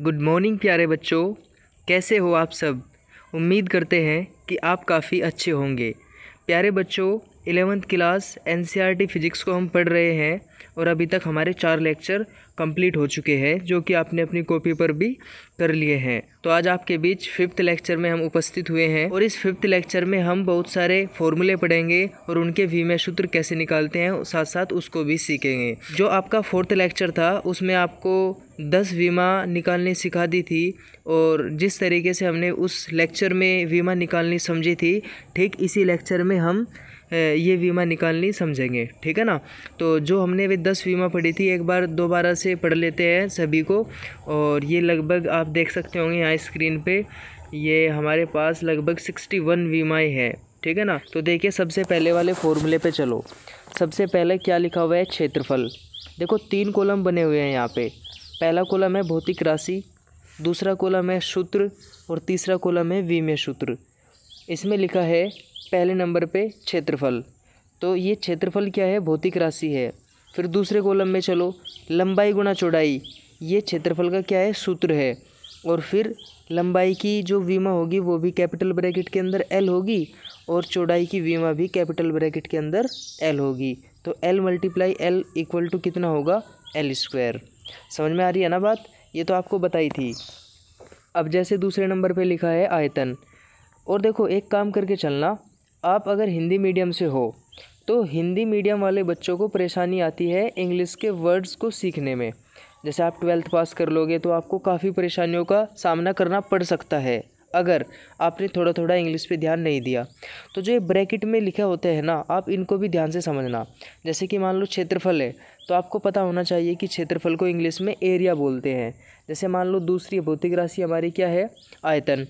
good morning प्यारे बच्चों कैसे हो आप सब उम्मीद करते हैं कि आप काफ़ी अच्छे होंगे प्यारे बच्चों एलेवंथ क्लास एन e फिज़िक्स को हम पढ़ रहे हैं और अभी तक हमारे चार लेक्चर कंप्लीट हो चुके हैं जो कि आपने अपनी कॉपी पर भी कर लिए हैं तो आज आपके बीच फिफ्थ लेक्चर में हम उपस्थित हुए हैं और इस फिफ्थ लेक्चर में हम बहुत सारे फॉर्मूले पढ़ेंगे और उनके वीमय सूत्र कैसे निकालते हैं साथ साथ उसको भी सीखेंगे जो आपका फोर्थ लेक्चर था उसमें आपको दस वीमा निकालनी सिखा दी थी और जिस तरीके से हमने उस लेक्चर में वीमा निकालनी समझी थी ठीक इसी लेक्चर में हम ये वीमा निकालनी समझेंगे ठीक है ना तो जो हमने अभी दस वीमा पढ़ी थी एक बार दोबारा से पढ़ लेते हैं सभी को और ये लगभग आप देख सकते होंगे यहाँ स्क्रीन पे ये हमारे पास लगभग सिक्सटी वन वीमाएँ हैं ठीक है ना तो देखिए सबसे पहले वाले फॉर्मूले पे चलो सबसे पहले क्या लिखा हुआ है क्षेत्रफल देखो तीन कॉलम बने हुए हैं यहाँ पर पहला कॉलम है भौतिक राशि दूसरा कॉलम है सूत्र और तीसरा कॉलम है वीमे सूत्र इसमें लिखा है पहले नंबर पे क्षेत्रफल तो ये क्षेत्रफल क्या है भौतिक राशि है फिर दूसरे कॉलम में चलो लंबाई गुणा चौड़ाई ये क्षेत्रफल का क्या है सूत्र है और फिर लंबाई की जो वीमा होगी वो भी कैपिटल ब्रैकेट के अंदर एल होगी और चौड़ाई की वीमा भी कैपिटल ब्रैकेट के अंदर एल होगी तो L multiply L equal to कितना होगा एल स्क्वायर समझ में आ रही है ना बात ये तो आपको बताई थी अब जैसे दूसरे नंबर पे लिखा है आयतन और देखो एक काम करके चलना आप अगर हिंदी मीडियम से हो तो हिंदी मीडियम वाले बच्चों को परेशानी आती है इंग्लिश के वर्ड्स को सीखने में जैसे आप ट्वेल्थ पास कर लोगे तो आपको काफ़ी परेशानियों का सामना करना पड़ सकता है अगर आपने थोड़ा थोड़ा इंग्लिश पे ध्यान नहीं दिया तो जो ये ब्रैकेट में लिखे होते हैं ना आप इनको भी ध्यान से समझना जैसे कि मान लो क्षेत्रफल है तो आपको पता होना चाहिए कि क्षेत्रफल को इंग्लिश में एरिया बोलते हैं जैसे मान लो दूसरी भौतिक राशि हमारी क्या है आयतन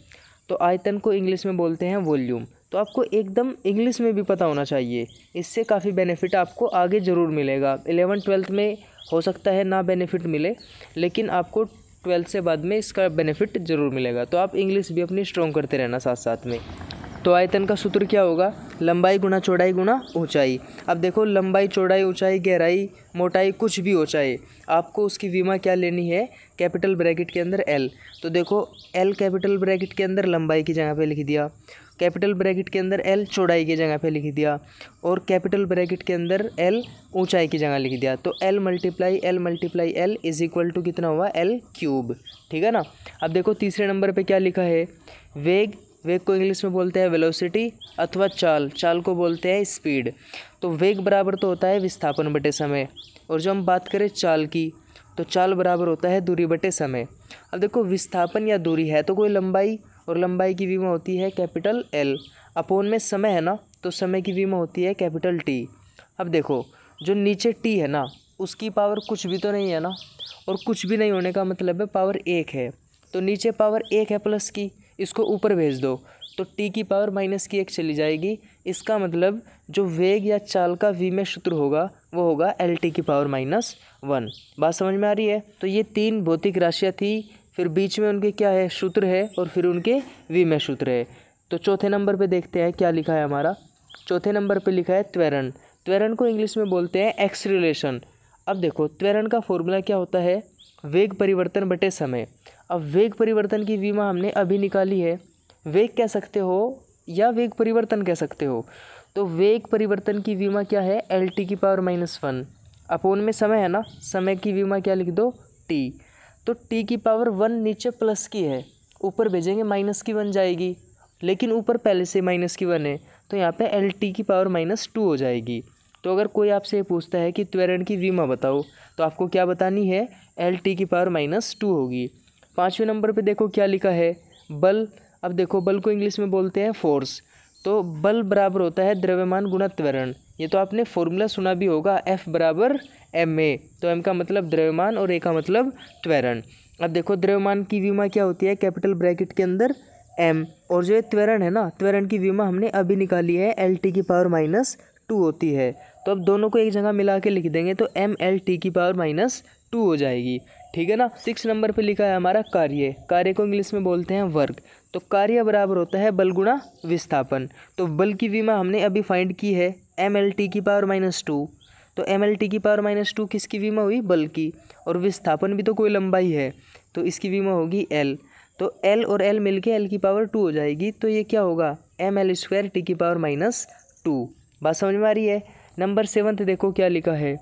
तो आयतन को इंग्लिश में बोलते हैं वॉल्यूम तो आपको एकदम इंग्लिश में भी पता होना चाहिए इससे काफ़ी बेनिफिट आपको आगे ज़रूर मिलेगा एलेवन ट्वेल्थ में हो सकता है ना बेनिफिट मिले लेकिन आपको ट्वेल्थ से बाद में इसका बेनिफिट ज़रूर मिलेगा तो आप इंग्लिश भी अपनी स्ट्रॉन्ग करते रहना साथ साथ में तो आयतन का सूत्र क्या होगा लंबाई गुना चौड़ाई गुना ऊंचाई अब देखो लंबाई चौड़ाई ऊंचाई गहराई मोटाई कुछ भी हो चाहे आपको उसकी विमा क्या लेनी है कैपिटल ब्रैकेट के अंदर एल तो देखो एल कैपिटल ब्रैकेट के अंदर लंबाई की जगह पे लिख दिया कैपिटल ब्रैकेट के अंदर एल चौड़ाई की जगह पे लिख दिया और कैपिटल ब्रैकेट के अंदर एल ऊंचाई की जगह लिख दिया तो L multiply L multiply L is equal to कितना हुआ एल क्यूब ठीक है ना अब देखो तीसरे नंबर पे क्या लिखा है वेग वेग को इंग्लिश में बोलते हैं वेलोसिटी अथवा चाल चाल को बोलते हैं स्पीड तो वेग बराबर तो होता है विस्थापन बटे समय और जो हम बात करें चाल की तो चाल बराबर होता है दूरी बटे समय अब देखो विस्थापन या दूरी है तो कोई लंबाई और लंबाई की वीमा होती है कैपिटल एल अपोन में समय है ना तो समय की वीमा होती है कैपिटल टी अब देखो जो नीचे टी है ना उसकी पावर कुछ भी तो नहीं है ना और कुछ भी नहीं होने का मतलब है पावर एक है तो नीचे पावर एक है प्लस की इसको ऊपर भेज दो तो टी की पावर माइनस की एक चली जाएगी इसका मतलब जो वेग या चाल का वी में सूत्र होगा वो होगा एल टी की पावर माइनस वन बात समझ में आ रही है तो ये तीन भौतिक राशियाँ थी फिर बीच में उनके क्या है सूत्र है और फिर उनके वी में सूत्र है तो चौथे नंबर पे देखते हैं क्या लिखा है हमारा चौथे नंबर पे लिखा है त्वरण त्वरण को इंग्लिश में बोलते हैं एक्स रिलेशन अब देखो त्वरण का फॉर्मूला क्या होता है वेग परिवर्तन बटे समय अब वेग परिवर्तन की विमा हमने अभी निकाली है वेग कह सकते हो या वेग परिवर्तन कह सकते हो तो वेग परिवर्तन की विमा क्या है एल टी की पावर माइनस वन अपोन में समय है ना समय की विमा क्या लिख दो टी तो टी की पावर वन नीचे प्लस की है ऊपर भेजेंगे माइनस की वन जाएगी लेकिन ऊपर पहले से माइनस की वन है तो यहाँ पे एल टी की पावर माइनस टू हो जाएगी तो अगर कोई आपसे ये पूछता है कि त्वरण की विमा बताओ तो आपको क्या बतानी है एल टी की पावर माइनस टू होगी पाँचवें नंबर पे देखो क्या लिखा है बल अब देखो बल को इंग्लिश में बोलते हैं फोर्स तो बल बराबर होता है द्रव्यमान गुणा त्वरण ये तो आपने फॉर्मूला सुना भी होगा एफ बराबर एम ए तो एम का मतलब द्रव्यमान और ए का मतलब त्वरण अब देखो द्रव्यमान की विमा क्या होती है कैपिटल ब्रैकेट के अंदर एम और जो ये त्वरण है ना त्वरण की विमा हमने अभी निकाली है एल टी की पावर माइनस टू होती है तो अब दोनों को एक जगह मिला के लिख देंगे तो एम एल टी की पावर माइनस टू हो जाएगी ठीक है ना सिक्स नंबर पे लिखा है हमारा कार्य कार्य को इंग्लिश में बोलते हैं वर्ग तो कार्य बराबर होता है बल गुणा विस्थापन तो बल की विमा हमने अभी फाइंड की है एम एल टी की पावर माइनस टू तो एम एल टी की पावर माइनस टू किसकी विमा हुई बल की और विस्थापन भी तो कोई लंबाई है तो इसकी विमा होगी एल तो एल और एल मिलके एल की पावर टू हो जाएगी तो ये क्या होगा एम एल स्क्वायर टी की पावर माइनस टू बात समझ में आ रही है नंबर सेवन्थ देखो क्या लिखा है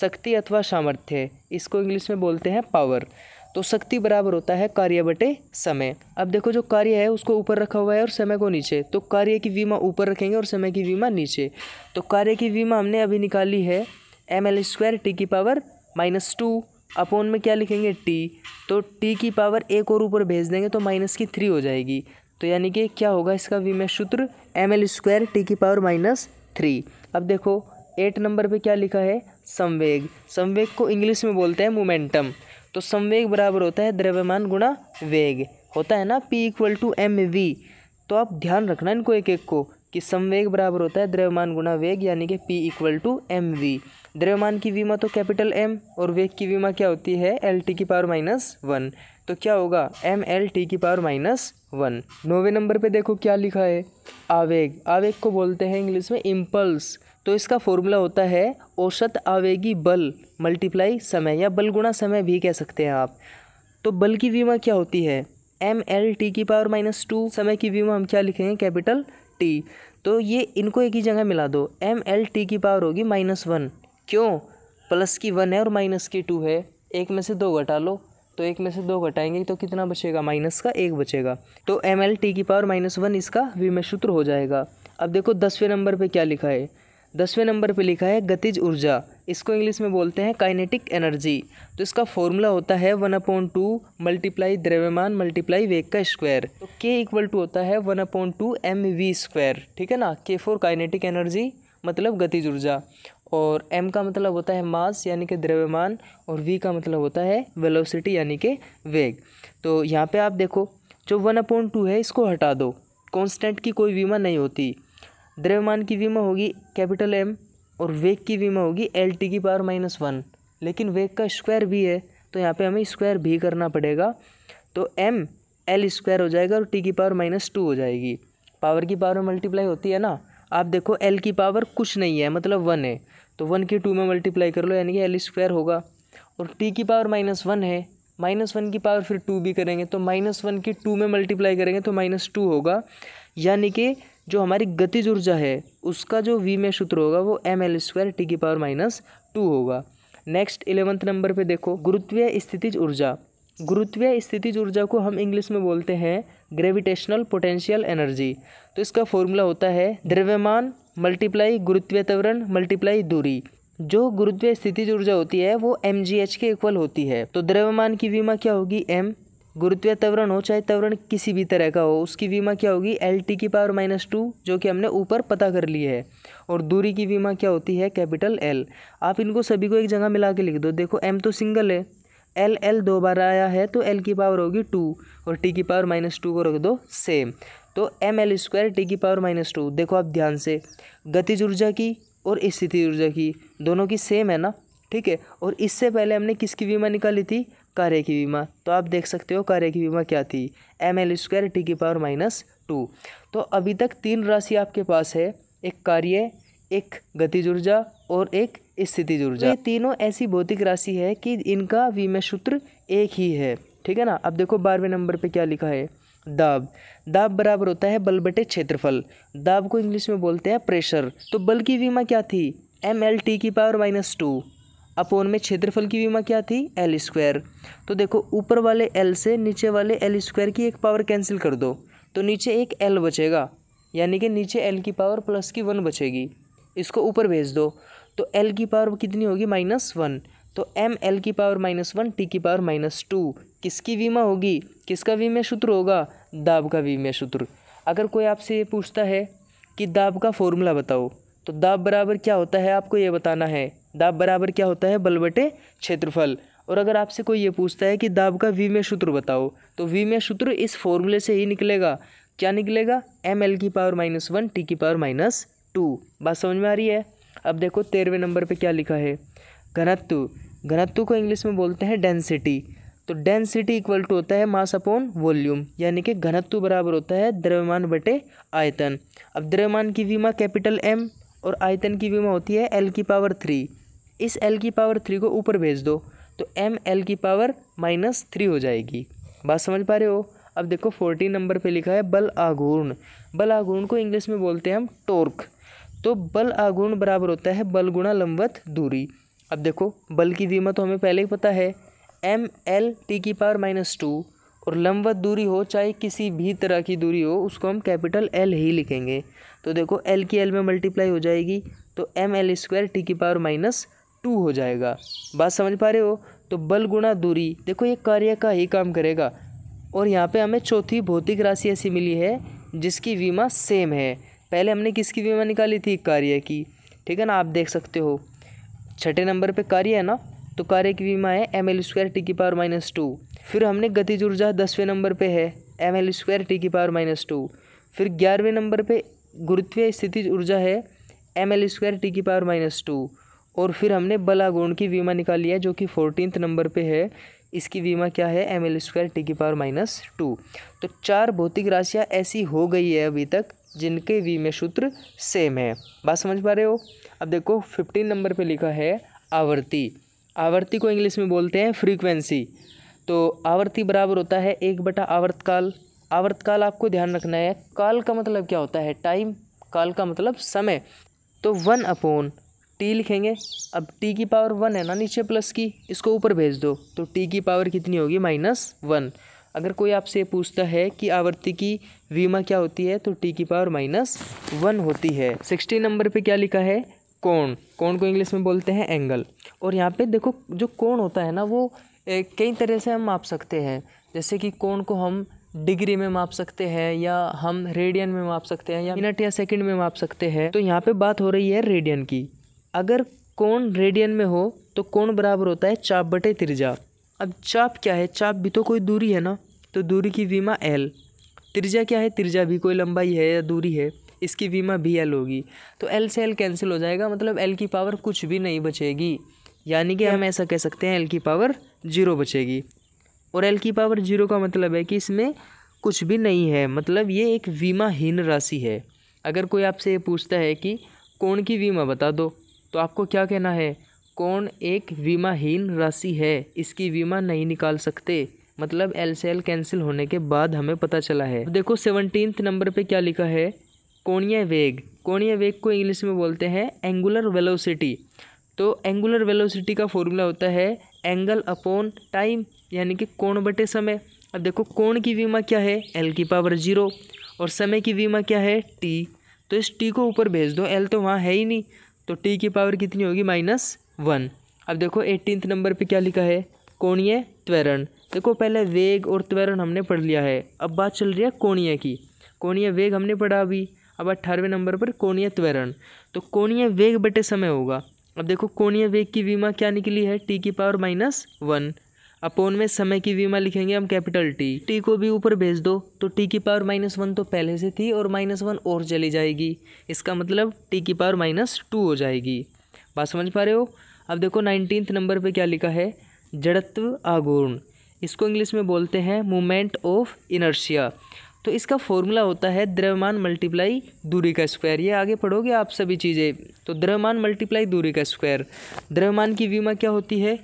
शक्ति अथवा सामर्थ्य इसको इंग्लिश में बोलते हैं पावर तो शक्ति बराबर होता है कार्य बटे समय अब देखो जो कार्य है उसको ऊपर रखा हुआ है और समय को नीचे तो कार्य की वीमा ऊपर रखेंगे और समय की वीमा नीचे तो कार्य की वीमा हमने अभी निकाली है एम एल स्क्वायर टी की पावर माइनस टू अपोन में क्या लिखेंगे टी तो टी की पावर एक और ऊपर भेज देंगे तो माइनस की थ्री हो जाएगी तो यानी कि क्या होगा इसका वीमा सूत्र एम एल स्क्वायर टी की पावर माइनस थ्री अब देखो एट नंबर पे क्या लिखा है संवेग संवेग को इंग्लिश में बोलते हैं मोमेंटम तो संवेग बराबर होता है द्रव्यमान गुणा वेग होता है ना P equal to M V तो आप ध्यान रखना इनको एक एक को कि संवेग बराबर होता है द्रव्यमान गुणा वेग यानी कि P equal to M V द्रव्यमान की वीमा तो कैपिटल एम और वेग की वीमा क्या होती है एल टी की पावर माइनस वन तो क्या होगा एम एल टी की पावर माइनस वन नौवे नंबर पे देखो क्या लिखा है आवेग आवेग को बोलते हैं इंग्लिश में इम्पल्स तो इसका फॉर्मूला होता है औसत आवेगी बल मल्टीप्लाई समय या बल गुणा समय भी कह सकते हैं आप तो बल की विमा क्या होती है एम एल टी की पावर माइनस टू समय की विमा हम क्या लिखेंगे कैपिटल टी तो ये इनको एक ही जगह मिला दो एम एल टी की पावर होगी माइनस वन क्यों प्लस की वन है और माइनस की टू है एक में से दो घटा लो तो एक में से दो घटाएंगे तो कितना बचेगा माइनस का एक बचेगा तो एम एल टी की पावर माइनस वन इसका विमय सूत्र हो जाएगा अब देखो दसवें नंबर पे क्या लिखा है दसवें नंबर पे लिखा है गतिज ऊर्जा इसको इंग्लिश में बोलते हैं काइनेटिक एनर्जी तो इसका फॉर्मूला होता है वन अपॉइंट टू मल्टीप्लाई द्रव्यमान मल्टीप्लाई वेग का स्क्वायर तो के इक्वल टू होता है one upon two M V square ठीक है ना के फोर काइनेटिक एनर्जी मतलब गतिज ऊर्जा और एम का मतलब होता है मास यानी कि द्रव्यमान और वी का मतलब होता है वेलोसिटी यानी कि वेग तो यहाँ पर आप देखो जो वन अपॉइंट टू है इसको हटा दो कॉन्स्टेंट की कोई वीमा नहीं होती द्रव्यमान की विमा होगी कैपिटल एम और वेग की विमा होगी एल टी की पावर माइनस वन लेकिन वेग का स्क्वायर भी है तो यहाँ पे हमें स्क्वायर भी करना पड़ेगा तो एम एल स्क्वायर हो जाएगा और टी की पावर माइनस टू हो जाएगी पावर की पावर में मल्टीप्लाई होती है ना आप देखो एल की पावर कुछ नहीं है मतलब वन है तो वन की टू में मल्टीप्लाई कर लो यानी कि एल स्क्वायर होगा और टी की पावर माइनस वन है माइनस वन की पावर फिर टू भी करेंगे तो माइनस वन की टू में मल्टीप्लाई करेंगे तो माइनस टू होगा यानी कि जो हमारी गतिज ऊर्जा है उसका जो वी में सूत्र होगा वो एम एल स्क्वायर टी की पावर माइनस टू होगा नेक्स्ट इलेवंथ नंबर पे देखो गुरुत्वीय स्थितिज ऊर्जा गुरुत्वीय स्थितिज ऊर्जा को हम इंग्लिश में बोलते हैं ग्रेविटेशनल पोटेंशियल एनर्जी तो इसका फॉर्मूला होता है द्रव्यमान मल्टीप्लाई गुरुत्वीय त्वरण मल्टीप्लाई दूरी जो गुरुत्वीय स्थितिज ऊर्जा होती है वो एम के इक्वल होती है तो द्रव्यमान की वीमा क्या होगी एम गुरुत्वीय त्वरण हो चाहे त्वरण किसी भी तरह का हो उसकी वीमा क्या होगी एल टी की पावर माइनस टू जो कि हमने ऊपर पता कर ली है और दूरी की वीमा क्या होती है कैपिटल एल आप इनको सभी को एक जगह मिला के लिख दो देखो एम तो सिंगल है एल एल दो बार आया है तो एल की पावर होगी टू और टी की पावर माइनस टू को रख दो सेम तो एम एल स्क्वायर टी की पावर माइनस टू देखो आप ध्यान से गतिज ऊर्जा की और स्थिति ऊर्जा की दोनों की सेम है ना ठीक है और इससे पहले हमने किसकी वीमा निकाली थी कार्य की बीमा तो आप देख सकते हो कार्य की बीमा क्या थी एम एल स्क्वायर टी की पावर माइनस टू तो अभी तक तीन राशि आपके पास है एक कार्य एक गतिज ऊर्जा और एक स्थिति ऊर्जा ये तीनों ऐसी भौतिक राशि है कि इनका विमय सूत्र एक ही है ठीक है ना अब देखो बारहवें नंबर पे क्या लिखा है दाब दाब बराबर होता है बल बटे क्षेत्रफल दाब को इंग्लिश में बोलते हैं प्रेशर तो बल की विमा क्या थी एम एल टी की पावर माइनस टू अपोन में क्षेत्रफल की विमा क्या थी एल स्क्वायर तो देखो ऊपर वाले एल से नीचे वाले एल स्क्वायर की एक पावर कैंसिल कर दो तो नीचे एक एल बचेगा यानी कि नीचे एल की पावर प्लस की वन बचेगी इसको ऊपर भेज दो तो एल की पावर कितनी होगी माइनस वन तो एम एल की पावर माइनस वन टी की पावर माइनस टू किसकी विमा होगी किसका विमय सूत्र होगा दाब का विमय सूत्र अगर कोई आपसे ये पूछता है कि दाब का फॉर्मूला बताओ तो दाब बराबर क्या होता है आपको ये बताना है दाब बराबर क्या होता है बल बटे क्षेत्रफल और अगर आपसे कोई ये पूछता है कि दाब का वी में सूत्र बताओ तो वी में सूत्र इस फॉर्मूले से ही निकलेगा क्या निकलेगा एम एल की पावर माइनस वन टी की पावर माइनस टू बात समझ में आ रही है अब देखो तेरहवें नंबर पे क्या लिखा है घनत्व घनत्व को इंग्लिश में बोलते हैं डेंसिटी तो डेंसिटी इक्वल टू होता है मास अपॉन वॉल्यूम यानी कि घनत्व बराबर होता है द्रव्यमान बटे आयतन अब द्रव्यमान की वीमा कैपिटल एम और आयतन की विमा होती है एल की पावर थ्री इस एल की पावर थ्री को ऊपर भेज दो तो एम एल की पावर माइनस थ्री हो जाएगी बात समझ पा रहे हो अब देखो फोर्टीन नंबर पे लिखा है बल आघूर्ण बल आघूर्ण को इंग्लिश में बोलते हैं हम टोर्क तो बल आघूर्ण बराबर होता है बल गुणा लंबवत दूरी अब देखो बल की धीमा तो हमें पहले ही पता है एम एल टी की पावर माइनस टू और लंबवत दूरी हो चाहे किसी भी तरह की दूरी हो उसको हम कैपिटल एल ही लिखेंगे तो देखो एल की एल में मल्टीप्लाई हो जाएगी तो एम एल स्क्वायर टी की पावर माइनस टू हो जाएगा बात समझ पा रहे हो तो बल गुणा दूरी देखो ये कार्य का ही काम करेगा और यहाँ पे हमें चौथी भौतिक राशि ऐसी मिली है जिसकी विमा सेम है पहले हमने किसकी विमा निकाली थी कार्य की ठीक है ना आप देख सकते हो छठे नंबर पे कार्य है ना तो कार्य की विमा है एम एल स्क्वायर टी की पावर माइनस टू फिर हमने गतिज ऊर्जा दसवें नंबर पे है एम एल स्क्वायर टी की पावर माइनस टू फिर ग्यारहवें नंबर पे गुरुत्वीय स्थिति ऊर्जा है एम एल स्क्वायर टी की पावर माइनस टू और फिर हमने बलागुण की विमा निकाली है जो कि फोर्टीनथ नंबर पर है इसकी विमा क्या है एम एल स्क्वायर टी की पावर माइनस टू तो चार भौतिक राशियाँ ऐसी हो गई है अभी तक जिनके विमय सूत्र सेम है बात समझ पा रहे हो अब देखो फिफ्टीन नंबर पे लिखा है आवर्ती आवर्ती को इंग्लिश में बोलते हैं फ्रीक्वेंसी तो आवर्ती बराबर होता है एक बटा आवर्तकाल आवर्तकाल आपको ध्यान रखना है काल का मतलब क्या होता है टाइम काल का मतलब समय तो वन अपोन टी लिखेंगे अब टी की पावर वन है ना नीचे प्लस की इसको ऊपर भेज दो तो टी की पावर कितनी होगी माइनस वन अगर कोई आपसे पूछता है कि आवर्ती की वीमा क्या होती है तो टी की पावर माइनस वन होती है सिक्सटी नंबर पे क्या लिखा है कोण कोण को इंग्लिश में बोलते हैं एंगल और यहाँ पे देखो जो कोण होता है ना वो कई तरह से हम माप सकते हैं जैसे कि कोण को हम डिग्री में माप सकते हैं या हम रेडियन में माप सकते हैं या मिनट या सेकंड में माप सकते हैं तो यहाँ पे बात हो रही है रेडियन की अगर कोण रेडियन में हो तो कोण बराबर होता है चाप बटे तिरजा अब चाप क्या है चाप भी तो कोई दूरी है ना तो दूरी की वीमा एल तिरजा क्या है तिरजा भी कोई लंबाई है या दूरी है इसकी बीमा भी एल होगी तो एल से एल कैंसिल हो जाएगा मतलब एल की पावर कुछ भी नहीं बचेगी यानी कि हम ऐसा कह सकते हैं एल की पावर जीरो बचेगी और एल की पावर जीरो का मतलब है कि इसमें कुछ भी नहीं है मतलब ये एक बीमाहीन राशि है अगर कोई आपसे ये पूछता है कि कौन की बीमा बता दो तो आपको क्या कहना है कौन एक बीमाहीन राशि है इसकी बीमा नहीं निकाल सकते मतलब एल से एल कैंसिल होने के बाद हमें पता चला है देखो सेवनटीन्थ नंबर पे क्या लिखा है कोणीय वेग कोणीय वेग को इंग्लिश में बोलते हैं एंगुलर वेलोसिटी तो एंगुलर वेलोसिटी का फॉर्मूला होता है एंगल अपॉन टाइम यानी कि कोण बटे समय अब देखो कोण की वीमा क्या है एल की पावर जीरो और समय की वीमा क्या है टी तो इस टी को ऊपर भेज दो एल तो वहाँ है ही नहीं तो टी की पावर कितनी होगी माइनस वन अब देखो एटीन नंबर पे क्या लिखा है कोणीय त्वरण देखो पहले वेग और त्वरण हमने पढ़ लिया है अब बात चल रही है कोणीय की कोणीय वेग हमने पढ़ा अभी अब अट्ठारहवें नंबर पर कोणीय त्वरण तो कोणीय वेग बटे समय होगा अब देखो कोणीय वेग की विमा क्या निकली है टी की पावर माइनस वन अपोन में समय की विमा लिखेंगे हम कैपिटल टी टी को भी ऊपर भेज दो तो टी की पावर माइनस वन तो पहले से थी और माइनस वन और चली जाएगी इसका मतलब टी की पावर माइनस टू हो जाएगी बात समझ पा रहे हो अब देखो नाइनटीन्थ नंबर पे क्या लिखा है जड़त्व आगूर्ण इसको इंग्लिश में बोलते हैं मूमेंट ऑफ इनर्शिया तो इसका फॉर्मूला होता है द्रव्यमान मल्टीप्लाई दूरी का स्क्वायर ये आगे पढ़ोगे आप सभी चीज़ें तो द्रव्यमान मल्टीप्लाई दूरी का स्क्वायर द्रव्यमान की वीमा क्या होती है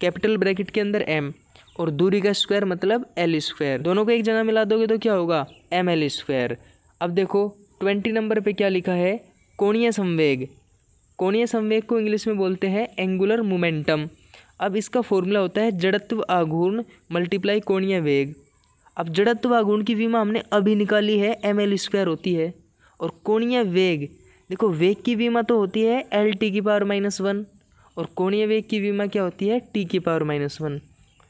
कैपिटल ब्रैकेट के अंदर एम और दूरी का स्क्वायर मतलब एल स्क्वायर दोनों को एक जगह मिला दोगे तो क्या होगा एम एल स्क्वायर अब देखो ट्वेंटी नंबर पे क्या लिखा है कोणीय संवेग कोणीय संवेग को इंग्लिश में बोलते हैं एंगुलर मोमेंटम अब इसका फॉर्मूला होता है जड़त्व आघूर्ण मल्टीप्लाई कोणीय वेग अब जड़त्व गुण की विमा हमने अभी निकाली है एम एल स्क्वायर होती है और कोणीय वेग देखो वेग की विमा तो होती है एल टी की पावर माइनस वन और कोणीय वेग की विमा क्या होती है टी की पावर माइनस वन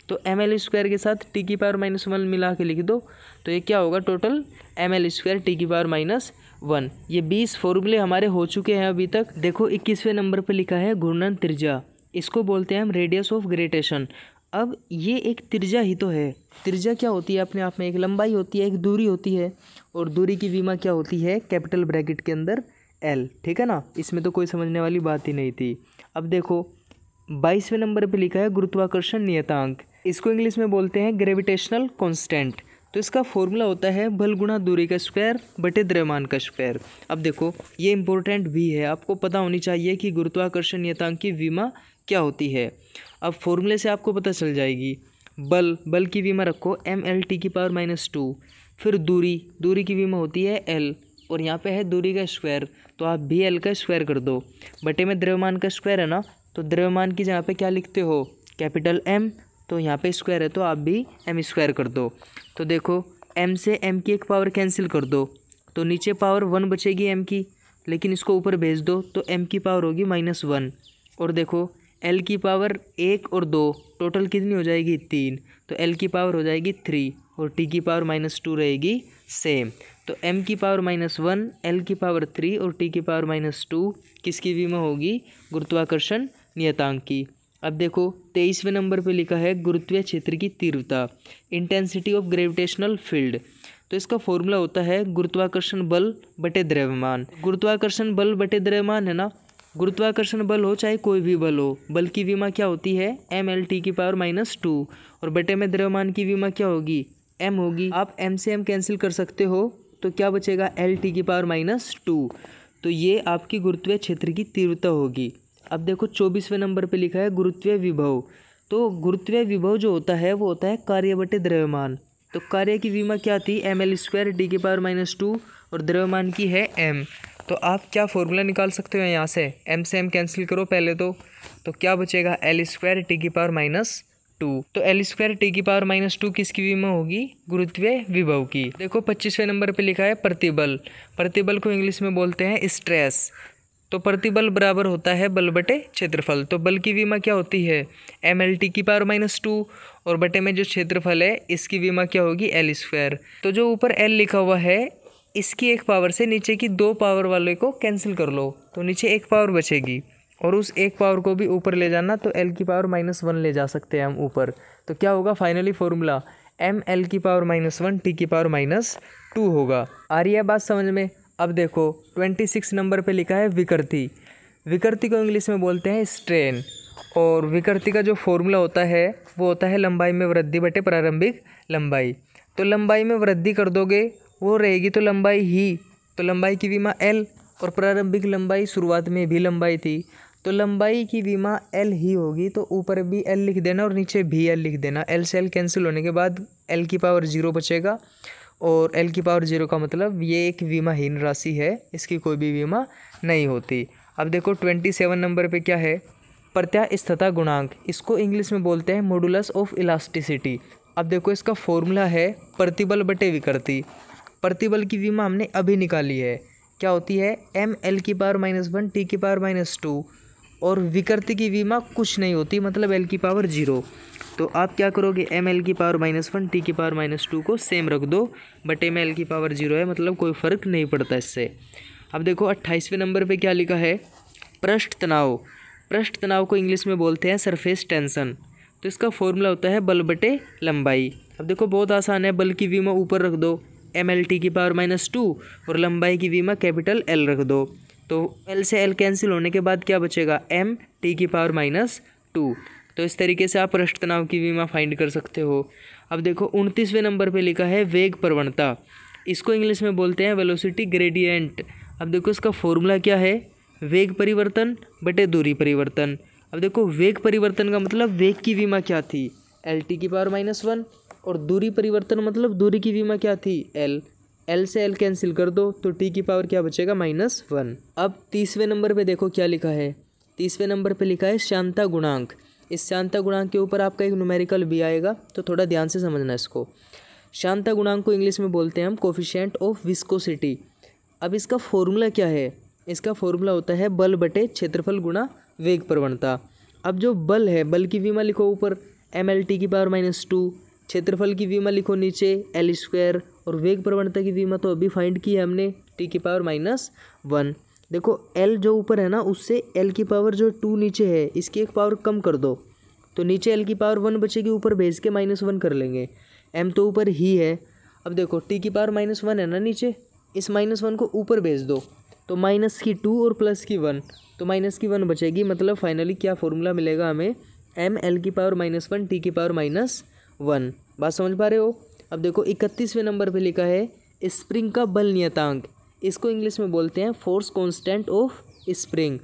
तो एम एल स्क्वायर के साथ टी की पावर माइनस वन मिला के लिख दो तो ये क्या होगा total M L square T की पावर माइनस वन ये बीस फॉर्मूले हमारे हो चुके हैं अभी तक देखो इक्कीसवें नंबर पर लिखा है घूर्णन त्रिज्या इसको बोलते हैं हम रेडियस ऑफ ग्रेटेशन अब ये एक त्रिज्या ही तो है त्रिज्या क्या होती है अपने आप में एक लंबाई होती है एक दूरी होती है और दूरी की बीमा क्या होती है कैपिटल ब्रैकेट के अंदर एल ठीक है ना इसमें तो कोई समझने वाली बात ही नहीं थी अब देखो बाईसवें नंबर पे लिखा है गुरुत्वाकर्षण नियतांक इसको इंग्लिश में बोलते हैं ग्रेविटेशनल कॉन्स्टेंट तो इसका फॉर्मूला होता है बल गुणा दूरी का स्क्वायर बटे द्रव्यमान का स्क्वायर अब देखो ये इंपॉर्टेंट भी है आपको पता होनी चाहिए कि गुरुत्वाकर्षण नियतांक की बीमा क्या होती है अब फॉर्मूले से आपको पता चल जाएगी बल बल की वीमा रखो एम एल टी की पावर माइनस टू फिर दूरी दूरी की वीमा होती है एल और यहाँ पे है दूरी का स्क्वायर तो आप भी एल का स्क्वायर कर दो बटे में द्रव्यमान का स्क्वायर है ना तो द्रव्यमान की जहाँ पे क्या लिखते हो कैपिटल एम तो यहाँ पे स्क्वायर है तो आप भी एम स्क्वायर कर दो तो देखो एम से एम की एक पावर कैंसिल कर दो तो नीचे पावर वन बचेगी एम की लेकिन इसको ऊपर भेज दो तो एम की पावर होगी माइनस वन और देखो एल की पावर एक और दो टोटल कितनी हो जाएगी तीन तो एल की पावर हो जाएगी थ्री और टी की पावर माइनस टू रहेगी सेम तो एम की पावर माइनस वन एल की पावर थ्री और टी की पावर माइनस टू किसकी भी में होगी गुरुत्वाकर्षण नियतांक की अब देखो तेईसवें नंबर पे लिखा है गुरुत्वीय क्षेत्र की तीव्रता इंटेंसिटी ऑफ ग्रेविटेशनल फील्ड तो इसका फॉर्मूला होता है गुरुत्वाकर्षण बल बटे द्रव्यमान गुरुत्वाकर्षण बल बटे द्रव्यमान है ना गुरुत्वाकर्षण बल हो चाहे कोई भी बल हो बल की विमा क्या होती है एम एल टी की पावर माइनस टू और बटे में द्रव्यमान की विमा क्या होगी एम होगी आप एम से एम कैंसिल कर सकते हो तो क्या बचेगा एल टी की पावर माइनस टू तो ये आपकी गुरुत्व क्षेत्र की तीव्रता होगी अब देखो चौबीसवें नंबर पे लिखा है गुरुत्व विभव तो गुरुत्व विभव जो होता है वो होता है कार्य बटे द्रव्यमान तो कार्य की विमा क्या थी एम एल स्क्वायर डी की पावर माइनस टू और द्रव्यमान की है एम तो आप क्या फॉर्मूला निकाल सकते हो यहाँ से एम से एम कैंसिल करो पहले तो तो क्या बचेगा एल स्क्वायर टी की पावर माइनस टू तो एल स्क्वायर टी की पावर माइनस टू किसकी भी में होगी गुरुत्वीय विभव की देखो पच्चीसवें नंबर पे लिखा है प्रतिबल प्रतिबल को इंग्लिश में बोलते हैं स्ट्रेस तो प्रतिबल बराबर होता है बल बटे क्षेत्रफल तो बल की विमा क्या होती है एम एल टी की पावर माइनस टू और बटे में जो क्षेत्रफल है इसकी विमा क्या होगी एल स्क्वायर तो जो ऊपर एल लिखा हुआ है इसकी एक पावर से नीचे की दो पावर वाले को कैंसिल कर लो तो नीचे एक पावर बचेगी और उस एक पावर को भी ऊपर ले जाना तो एल की पावर माइनस वन ले जा सकते हैं हम ऊपर तो क्या होगा फाइनली फॉर्मूला एम एल की पावर माइनस वन टी की पावर माइनस टू होगा आ रही है बात समझ में अब देखो ट्वेंटी सिक्स नंबर पे लिखा है विकृति विकृति को इंग्लिश में बोलते हैं स्ट्रेन और विकृति का जो फॉर्मूला होता है वो होता है लंबाई में वृद्धि बटे प्रारंभिक लंबाई तो लंबाई में वृद्धि कर दोगे वो रहेगी तो लंबाई ही तो लंबाई की बीमा एल और प्रारंभिक लंबाई शुरुआत में भी लंबाई थी तो लंबाई की बीमा एल ही होगी तो ऊपर भी एल लिख देना और नीचे भी एल लिख देना एल से एल कैंसिल होने के बाद एल की पावर जीरो बचेगा और एल की पावर जीरो का मतलब ये एक बीमाहीन राशि है इसकी कोई भी बीमा नहीं होती अब देखो ट्वेंटी सेवन नंबर पे क्या है प्रत्यास्थता गुणांक इसको इंग्लिश में बोलते हैं मोडुलस ऑफ इलास्टिसिटी अब देखो इसका फॉर्मूला है प्रतिबल बटे विकृति प्रतिबल की सीमा हमने अभी निकाली है क्या होती है एम एल की पावर माइनस वन टी की पावर माइनस टू और विकृति की विमा कुछ नहीं होती मतलब एल की पावर जीरो तो आप क्या करोगे एम एल की पावर माइनस वन टी की पावर माइनस टू को सेम रख दो बट एम एल की पावर जीरो है मतलब कोई फ़र्क नहीं पड़ता इससे अब देखो अट्ठाईसवें नंबर पे क्या लिखा है पृष्ठ तनाव पृष्ठ तनाव को इंग्लिश में बोलते हैं सरफेस टेंशन तो इसका फॉर्मूला होता है बल बटे लंबाई अब देखो बहुत आसान है बल की विमा ऊपर रख दो एम एल टी की पावर माइनस टू और लंबाई की वीमा कैपिटल एल रख दो तो एल से एल कैंसिल होने के बाद क्या बचेगा एम टी की पावर माइनस टू तो इस तरीके से आप पृष्ठ तनाव की वीमा फाइंड कर सकते हो अब देखो उनतीसवें नंबर पे लिखा है वेग प्रवणता इसको इंग्लिश में बोलते हैं वेलोसिटी ग्रेडियंट अब देखो इसका फॉर्मूला क्या है वेग परिवर्तन बटे दूरी परिवर्तन अब देखो वेग परिवर्तन का मतलब वेग की वीमा क्या थी एल टी की पावर माइनस वन और दूरी परिवर्तन मतलब दूरी की बीमा क्या थी एल एल से एल कैंसिल कर दो तो टी की पावर क्या बचेगा माइनस वन अब तीसवें नंबर पे देखो क्या लिखा है तीसवें नंबर पे लिखा है शांता गुणांक इस शांता गुणांक के ऊपर आपका एक न्यूमेरिकल भी आएगा तो थोड़ा ध्यान से समझना इसको शांता गुणांक को इंग्लिश में बोलते हैं हम कोफिशेंट ऑफ विस्कोसिटी अब इसका फॉर्मूला क्या है इसका फॉर्मूला होता है बल बटे क्षेत्रफल गुणा वेग प्रवणता अब जो बल है बल की विमा लिखो ऊपर एम एल टी की पावर माइनस टू क्षेत्रफल की वीमा लिखो नीचे एल स्क्वायर और वेग प्रवणता की वीमा तो अभी फाइंड की है हमने टी की पावर माइनस वन देखो एल जो ऊपर है ना उससे एल की पावर जो टू नीचे है इसकी एक पावर कम कर दो तो नीचे एल की पावर वन बचेगी ऊपर भेज के माइनस वन कर लेंगे एम तो ऊपर ही है अब देखो टी की पावर माइनस वन है ना नीचे इस माइनस वन को ऊपर भेज दो तो माइनस की टू और प्लस की वन तो माइनस की वन बचेगी मतलब फाइनली क्या फॉर्मूला मिलेगा हमें एम एल की पावर माइनस वन टी की पावर माइनस वन बात समझ पा रहे हो अब देखो इकतीसवें नंबर पे लिखा है स्प्रिंग का बल नियतांक इसको इंग्लिश में बोलते हैं फोर्स कॉन्स्टेंट ऑफ स्प्रिंग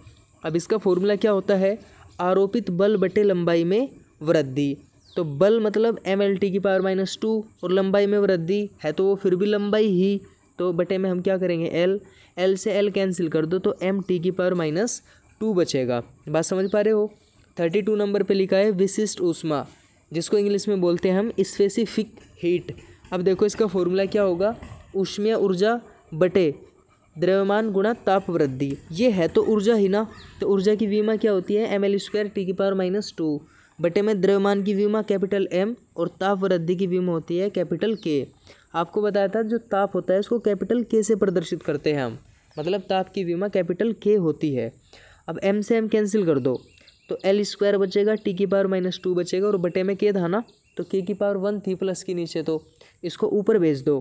अब इसका फॉर्मूला क्या होता है आरोपित बल बटे लंबाई में वृद्धि तो बल मतलब एम एल टी की पावर माइनस टू और लंबाई में वृद्धि है तो वो फिर भी लंबाई ही तो बटे में हम क्या करेंगे एल एल से एल कैंसिल कर दो तो एम टी की पावर माइनस टू बचेगा बात समझ पा रहे हो थर्टी टू नंबर पे लिखा है विशिष्ट ऊष्मा जिसको इंग्लिश में बोलते हैं हम स्पेसिफिक हीट अब देखो इसका फॉर्मूला क्या होगा उष्मीय ऊर्जा बटे द्रव्यमान गुणा ताप वृद्धि ये है तो ऊर्जा ही ना तो ऊर्जा की वीमा क्या होती है एम एल स्क्वायर टी की पावर माइनस टू बटे में द्रव्यमान की वीमा कैपिटल एम और ताप वृद्धि की वीमा होती है कैपिटल के आपको बताया था जो ताप होता है उसको कैपिटल के से प्रदर्शित करते हैं हम मतलब ताप की वीमा कैपिटल के होती है अब एम से एम कैंसिल कर दो तो एल स्क्वायर बचेगा टी की पावर माइनस टू बचेगा और बटे में के था ना तो के की पावर वन थी प्लस के नीचे तो इसको ऊपर भेज दो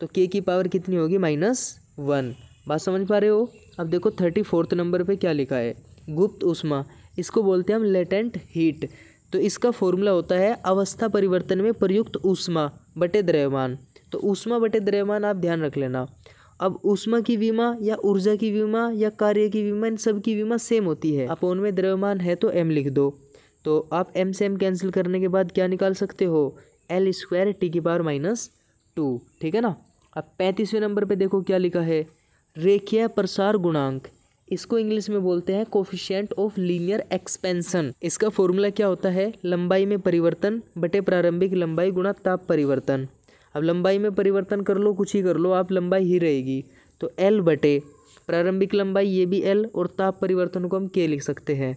तो के की पावर कितनी होगी माइनस वन बात समझ पा रहे हो अब देखो थर्टी फोर्थ नंबर पे क्या लिखा है गुप्त उष्मा इसको बोलते हैं हम लेटेंट हीट तो इसका फॉर्मूला होता है अवस्था परिवर्तन में प्रयुक्त उष्मा बटे द्रव्यमान तो उष्मा बटे द्रव्यमान आप ध्यान रख लेना अब उष्मा की बीमा या ऊर्जा की बीमा या कार्य की बीमा इन सब की बीमा सेम होती है आप उनमें द्रव्यमान है तो एम लिख दो तो आप एम से एम कैंसिल करने के बाद क्या निकाल सकते हो एल स्क्वायर टी की पावर माइनस टू ठीक है ना अब पैंतीसवें नंबर पे देखो क्या लिखा है रेखीय प्रसार गुणांक इसको इंग्लिश में बोलते हैं कोफिशियंट ऑफ लीनियर एक्सपेंशन इसका फॉर्मूला क्या होता है लंबाई में परिवर्तन बटे प्रारंभिक लंबाई गुणा ताप परिवर्तन अब लंबाई में परिवर्तन कर लो कुछ ही कर लो आप लंबाई ही रहेगी तो एल बटे प्रारंभिक लंबाई ये भी एल और ताप परिवर्तन को हम के लिख सकते हैं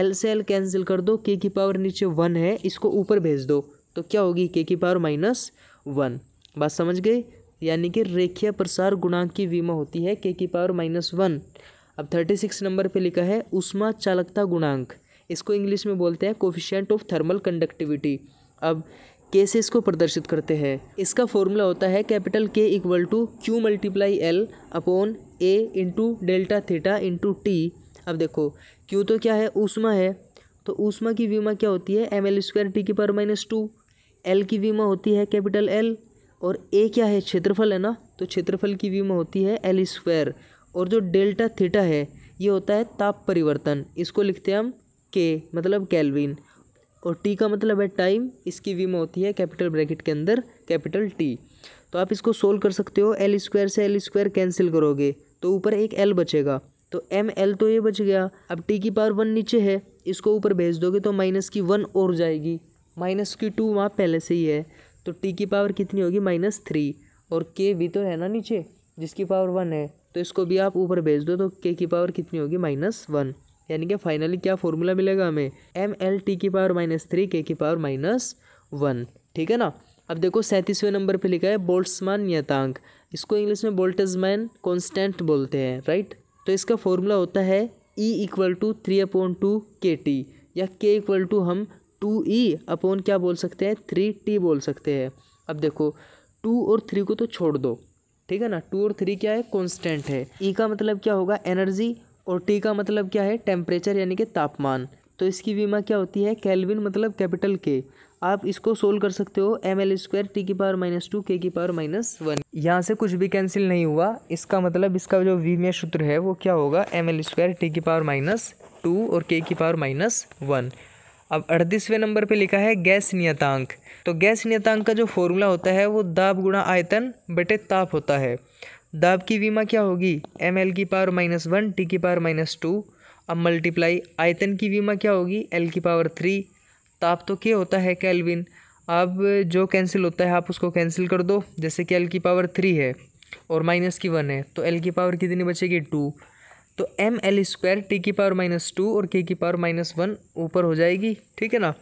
एल से एल कैंसिल कर दो के की पावर नीचे वन है इसको ऊपर भेज दो तो क्या होगी के की पावर माइनस वन बात समझ गई यानी कि रेखीय प्रसार गुणांक की विमा होती है के की पावर माइनस वन अब थर्टी सिक्स नंबर पे लिखा है उष्मा चालकता गुणांक इसको इंग्लिश में बोलते हैं कोफिशियंट ऑफ थर्मल कंडक्टिविटी अब केसेस को प्रदर्शित करते हैं इसका फॉर्मूला होता है capital K equal to Q multiply L upon A into delta theta into T अब देखो क्यू तो क्या है ऊष्मा है तो ऊष्मा की वीमा क्या होती है एम एल स्क्वायर टी की पावर माइनस टू एल की वीमा होती है कैपिटल एल और ए क्या है क्षेत्रफल है ना तो क्षेत्रफल की वीमा होती है एल स्क्वायर और जो डेल्टा थीटा है ये होता है ताप परिवर्तन इसको लिखते हैं हम के मतलब कैलविन और टी का मतलब है टाइम इसकी वी में होती है कैपिटल ब्रैकेट के अंदर कैपिटल टी तो आप इसको सोल्व कर सकते हो एल स्क्वायर से एल स्क्वायर कैंसिल करोगे तो ऊपर एक एल बचेगा तो एम एल तो ये बच गया अब टी की पावर वन नीचे है इसको ऊपर भेज दोगे तो माइनस की वन और जाएगी माइनस की टू वहाँ पहले से ही है तो टी की पावर कितनी होगी माइनस थ्री और के भी तो है ना नीचे जिसकी पावर वन है तो इसको भी आप ऊपर भेज दो तो के की पावर कितनी होगी माइनस वन यानी कि फाइनली क्या फॉर्मूला मिलेगा हमें एम एल टी की पावर माइनस थ्री के की पावर माइनस वन ठीक है ना अब देखो सैंतीसवें नंबर पे लिखा है बोल्ट्समान नियतांक इसको इंग्लिश में बोल्टजमैन कॉन्स्टेंट बोलते हैं राइट तो इसका फॉर्मूला होता है E equal to three upon two K T या के इक्वल टू हम टू ई अपॉन क्या बोल सकते हैं थ्री टी बोल सकते हैं अब देखो टू और थ्री को तो छोड़ दो ठीक है ना टू और थ्री क्या है कॉन्स्टेंट है ई e का मतलब क्या होगा एनर्जी और टी का मतलब क्या है टेम्परेचर यानी कि तापमान तो इसकी वीमा क्या होती है कैलविन मतलब कैपिटल के आप इसको सोल्व कर सकते हो एम एल स्क्वायर टी की पावर माइनस टू के की पावर माइनस वन यहाँ से कुछ भी कैंसिल नहीं हुआ इसका मतलब इसका जो वीमिया सूत्र है वो क्या होगा एम एल स्क्वायर टी की पावर माइनस टू और के की पावर माइनस वन अब अड़तीसवें नंबर पे लिखा है गैस नियतांक तो गैस नियतांक का जो फॉर्मूला होता है वो दाब गुणा आयतन बटे ताप होता है दाब की विमा क्या होगी एम एल की पावर माइनस वन टी की पावर माइनस टू अब मल्टीप्लाई आयतन की विमा क्या होगी एल की पावर थ्री ताप तो क्या होता है कैलविन अब जो कैंसिल होता है आप उसको कैंसिल कर दो जैसे कि एल की पावर थ्री है और माइनस की वन है तो एल की पावर कितनी बचेगी टू तो एम एल स्क्वायर टी की पावर माइनस टू और के की पावर माइनस वन ऊपर हो जाएगी ठीक है ना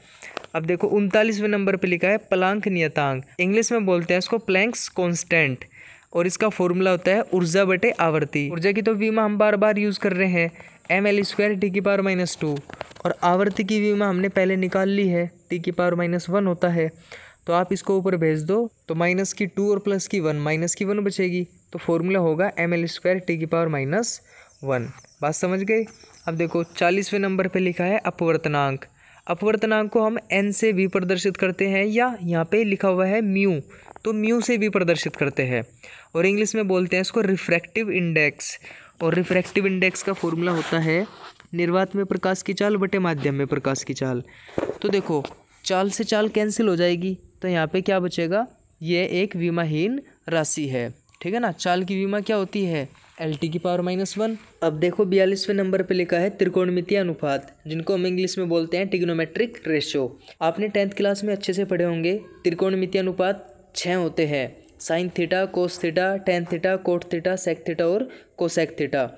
अब देखो उनतालीसवें नंबर पे लिखा है प्लैंक नियतांक इंग्लिश में बोलते हैं इसको प्लैंक्स कॉन्स्टेंट और इसका फॉर्मूला होता है ऊर्जा बटे आवर्ती ऊर्जा की तो वीमा हम बार बार यूज़ कर रहे हैं एम एल स्क्वायर टी की पावर माइनस टू और आवर्ती की वीमा हमने पहले निकाल ली है टी की पावर माइनस वन होता है तो आप इसको ऊपर भेज दो तो माइनस की टू और प्लस की वन माइनस की वन बचेगी तो फॉर्मूला होगा एम एल स्क्वायर टी की पावर माइनस वन बात समझ गए अब देखो चालीसवें नंबर पर लिखा है अपवर्तनांक अपवर्तनांक को हम एन से भी प्रदर्शित करते हैं या यहाँ पर लिखा हुआ है म्यू तो म्यू से भी प्रदर्शित करते हैं और इंग्लिश में बोलते हैं इसको रिफ्रैक्टिव इंडेक्स और रिफ्रैक्टिव इंडेक्स का फॉर्मूला होता है निर्वात में प्रकाश की चाल बटे माध्यम में प्रकाश की चाल तो देखो चाल से चाल कैंसिल हो जाएगी तो यहाँ पे क्या बचेगा ये एक बीमाहीन राशि है ठीक है ना चाल की विमा क्या होती है एल टी की पावर माइनस वन अब देखो बयालीसवें नंबर पे लिखा है त्रिकोणमितीय अनुपात जिनको हम इंग्लिश में बोलते हैं टिग्नोमेट्रिक रेशो आपने टेंथ क्लास में अच्छे से पढ़े होंगे त्रिकोणमितीय अनुपात छः होते हैं sine theta cos theta tan theta cot theta sec theta और कोसेक थीटा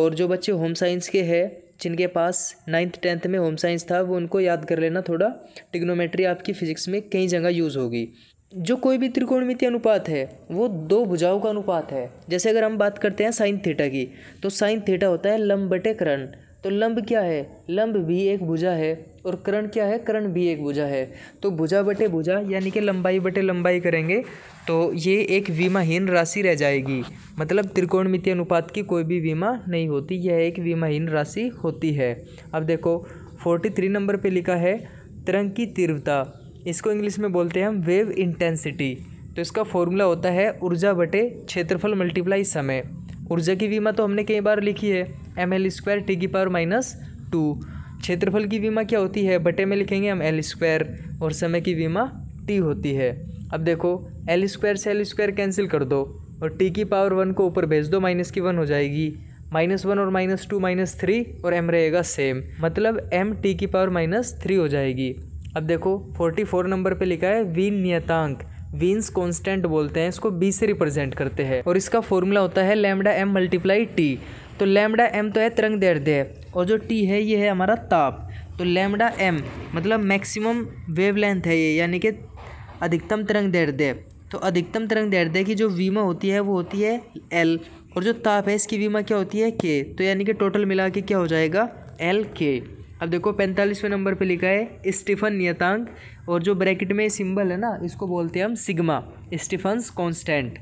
और जो बच्चे होम साइंस के हैं जिनके पास नाइन्थ टेंथ में होम साइंस था वो उनको याद कर लेना थोड़ा टिग्नोमेट्री आपकी फिजिक्स में कई जगह यूज़ होगी जो कोई भी त्रिकोणमितीय अनुपात है वो दो भुजाओं का अनुपात है जैसे अगर हम बात करते हैं साइन थीटा की तो साइन थीटा होता है लंब बटे करण तो लंब क्या है लंब भी एक भुजा है और करण क्या है करण भी एक भुजा है तो भुजा बटे भुजा यानी कि लंबाई बटे लंबाई करेंगे तो ये एक बीमाहीन राशि रह जाएगी मतलब त्रिकोणमिति अनुपात की कोई भी बीमा नहीं होती यह एक बीमाहीन राशि होती है अब देखो फोर्टी थ्री नंबर पे लिखा है तरंग की तीव्रता इसको इंग्लिश में बोलते हैं हम वेव इंटेंसिटी तो इसका फॉर्मूला होता है ऊर्जा बटे क्षेत्रफल मल्टीप्लाई समय ऊर्जा की बीमा तो हमने कई बार लिखी है एम एल स्क्वायर टी की पावर माइनस टू क्षेत्रफल की बीमा क्या होती है बटे में लिखेंगे हम एल स्क्वायर और समय की बीमा टी होती है अब देखो एल स्क्वायर से एल स्क्वायर कैंसिल कर दो और टी की पावर वन को ऊपर भेज दो माइनस की वन हो जाएगी माइनस वन और माइनस टू माइनस थ्री और एम रहेगा सेम मतलब एम टी की पावर माइनस थ्री हो जाएगी अब देखो फोर्टी फोर नंबर पे लिखा है वीन नियतांक वीन्स कॉन्स्टेंट बोलते हैं इसको बी से रिप्रेजेंट करते हैं और इसका फॉर्मूला होता है लैमडा एम मल्टीप्लाई टी तो लैमडा एम तो है तिरंग दैर्ध्य और जो टी है ये है हमारा ताप तो लेमडा एम मतलब मैक्सिमम वेवलेंथ है ये यानी कि अधिकतम तरंग दैर्ध्य तो अधिकतम तरंग दैर्ध्य की जो वीमा होती है वो होती है एल और जो ताप है इसकी वीमा क्या होती है के तो यानी कि टोटल मिला के क्या हो जाएगा एल के अब देखो पैंतालीसवें नंबर पे लिखा है स्टीफन नियतांक और जो ब्रैकेट में सिंबल है ना इसको बोलते हैं हम sigma Stefan constant